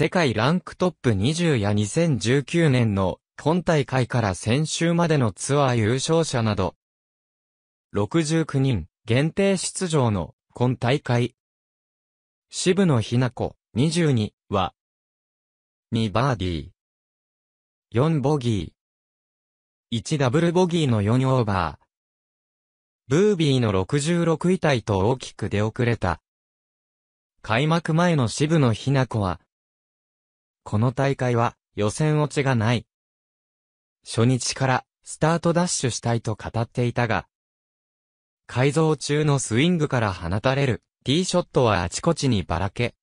世界ランクトップ20や2019年の本大会から先週までのツアー優勝者など、69人限定出場の今大会。渋野日向子22は、2バーディー、4ボギー、1ダブルボギーの4オーバー、ブービーの66位タイと大きく出遅れた。開幕前の渋野日向子は、この大会は予選落ちがない。初日からスタートダッシュしたいと語っていたが、改造中のスイングから放たれるティーショットはあちこちにばらけ、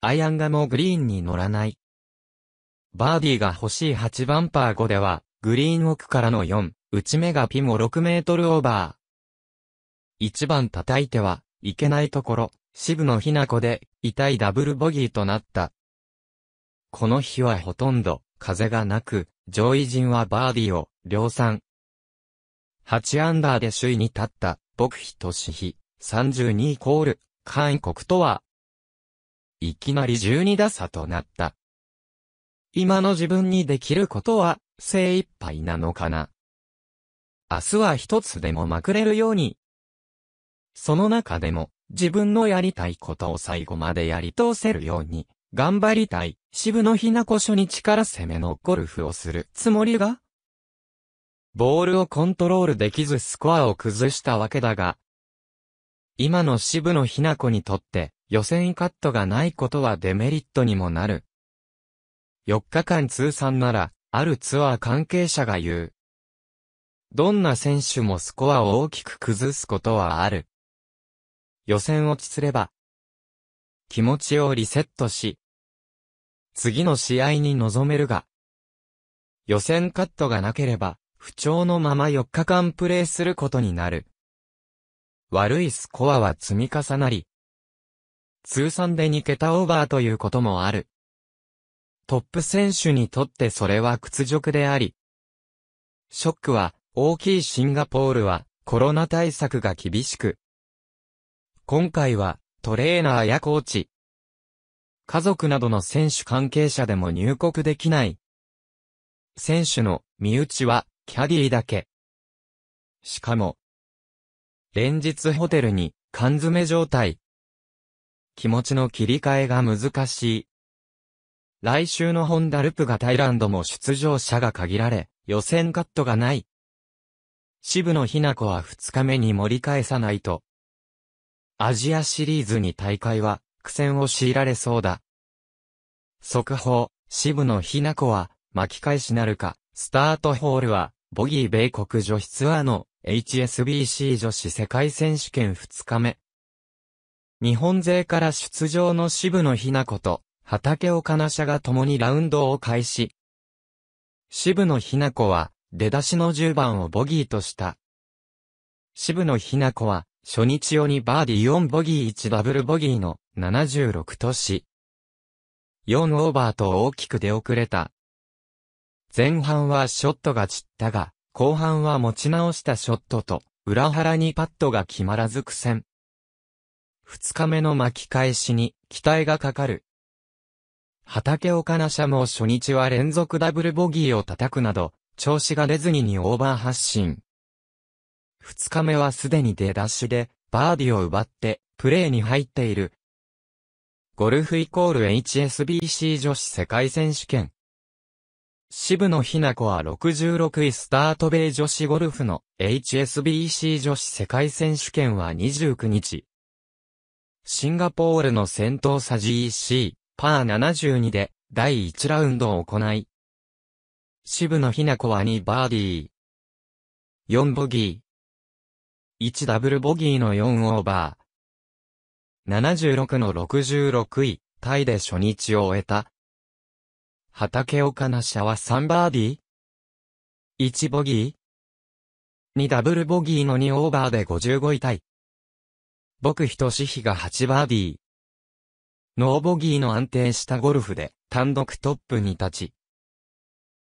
アイアンがもうグリーンに乗らない。バーディーが欲しい8番パー5では、グリーン奥からの4、内目がピも6メートルオーバー。1番叩いては、いけないところ、渋野ひな子で、痛いダブルボギーとなった。この日はほとんど風がなく、上位陣はバーディを量産。8アンダーで首位に立った、僕ひとしひ、32イコール、韓国とは、いきなり12打差となった。今の自分にできることは、精一杯なのかな。明日は一つでもまくれるように。その中でも、自分のやりたいことを最後までやり通せるように、頑張りたい。渋野日向子初日から攻めのゴルフをするつもりがボールをコントロールできずスコアを崩したわけだが、今の渋野日向子にとって予選カットがないことはデメリットにもなる。4日間通算なら、あるツアー関係者が言う。どんな選手もスコアを大きく崩すことはある。予選落ちすれば、気持ちをリセットし、次の試合に臨めるが、予選カットがなければ、不調のまま4日間プレーすることになる。悪いスコアは積み重なり、通算で2桁オーバーということもある。トップ選手にとってそれは屈辱であり、ショックは大きいシンガポールはコロナ対策が厳しく、今回はトレーナーやコーチ、家族などの選手関係者でも入国できない。選手の身内はキャディーだけ。しかも、連日ホテルに缶詰状態。気持ちの切り替えが難しい。来週のホンダルプがタイランドも出場者が限られ、予選カットがない。渋野日向子は2日目に盛り返さないと。アジアシリーズに大会は戦を強いられそうだ。速報、渋野日向子は、巻き返しなるか、スタートホールは、ボギー米国女子ツアーの HSBC 女子世界選手権2日目。日本勢から出場の渋野日向子と、畑岡奈社が共にラウンドを開始。渋野日向子は、出だしの10番をボギーとした。渋野日向子は、初日用にバーディ4ボギー1ダブルボギーの76とし、4オーバーと大きく出遅れた。前半はショットが散ったが、後半は持ち直したショットと、裏腹にパットが決まらず苦戦。二日目の巻き返しに期待がかかる。畑岡奈社も初日は連続ダブルボギーを叩くなど、調子が出ずに2オーバー発進。2日目はすでに出だしで、バーディを奪って、プレーに入っている。ゴルフイコール HSBC 女子世界選手権。渋野日向子は66位スタート米女子ゴルフの HSBC 女子世界選手権は29日。シンガポールの先頭差 g c パー72で第1ラウンドを行い、渋野日向子は2バーディー、4ボギー。1ダブルボギーの4オーバー。76の66位、タイで初日を終えた。畑岡奈社は3バーディー ?1 ボギー ?2 ダブルボギーの2オーバーで55位タイ。僕ひとしひが8バーディー。ノーボギーの安定したゴルフで単独トップに立ち。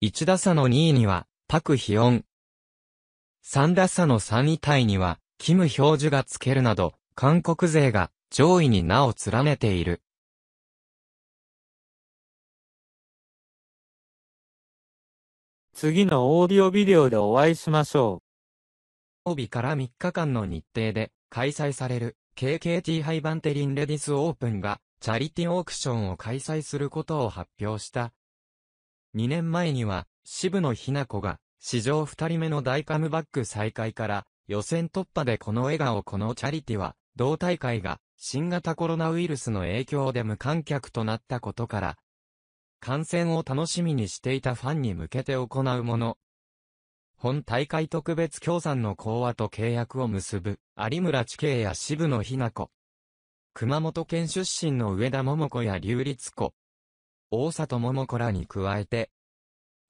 1打差の2位には、パクヒヨン、3打差の3位タイには、キム・ヒョージュがつけるなど、韓国勢が上位に名を連ねている。次のオーディオビデオでお会いしましょう。帯から3日間の日程で開催される KKT ハイバンテリンレディスオープンがチャリティオークションを開催することを発表した。2年前には渋野日向子が史上二人目の大カムバック再開から、予選突破でこの笑顔このチャリティは、同大会が新型コロナウイルスの影響で無観客となったことから、観戦を楽しみにしていたファンに向けて行うもの。本大会特別協賛の講和と契約を結ぶ、有村地形や渋野日向子。熊本県出身の上田桃子や龍立子。大里桃子らに加えて、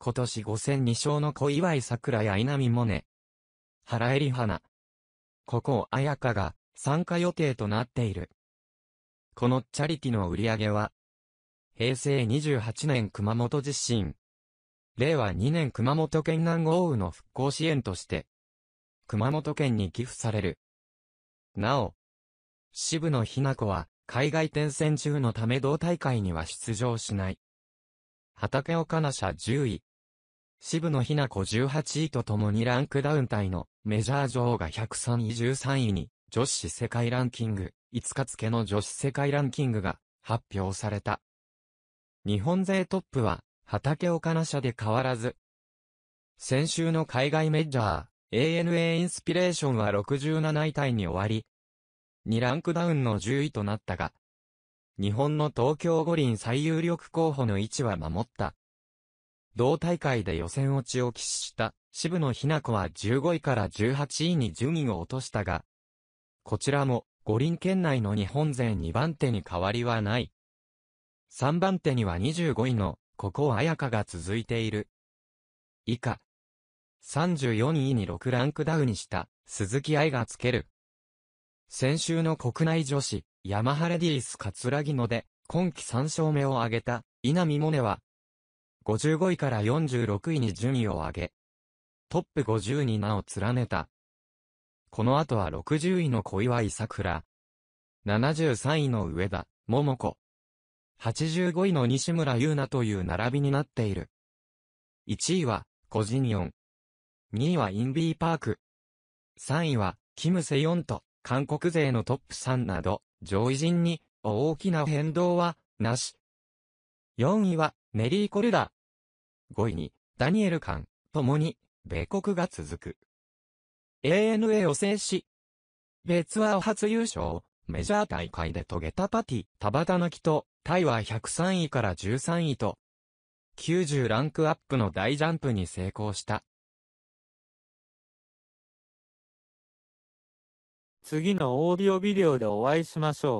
今年5戦2勝の小祝桜や稲見萌寧。原恵里花。ここ綾香が参加予定となっている。このチャリティの売り上げは、平成28年熊本地震、令和2年熊本県南豪雨の復興支援として、熊本県に寄付される。なお、渋野日向子は、海外転戦中のため同大会には出場しない。畑岡奈社10位。渋野日向子18位と共にランクダウン帯のメジャー女王が103位13位に女子世界ランキング5日付の女子世界ランキングが発表された。日本勢トップは畑岡奈社で変わらず。先週の海外メジャー ANA インスピレーションは67位タイに終わり、2ランクダウンの10位となったが、日本の東京五輪最有力候補の位置は守った。同大会で予選落ちを喫した渋野日向子は15位から18位に順位を落としたが、こちらも五輪圏内の日本勢2番手に変わりはない。3番手には25位の、ここ彩香が続いている。以下。34位に6ランクダウンした、鈴木愛がつける。先週の国内女子、ヤマハレディースカツラギノで、今季3勝目を挙げた、稲見萌寧は、55位から46位に順位を上げ、トップ50に名を連ねた。この後は60位の小岩井桜、73位の上田、桃子、85位の西村優奈という並びになっている。1位は、コジニオン。2位はインビーパーク。3位は、キムセヨンと、韓国勢のトップ3など、上位陣に、大きな変動は、なし。4位は、ネリー・コルダ。5位に、ダニエル・カン、ともに、米国が続く。ANA を制し、米ツアー初優勝、メジャー大会で遂げたパティ、バタの木と、タイは103位から13位と、90ランクアップの大ジャンプに成功した。次のオーディオビデオでお会いしましょう。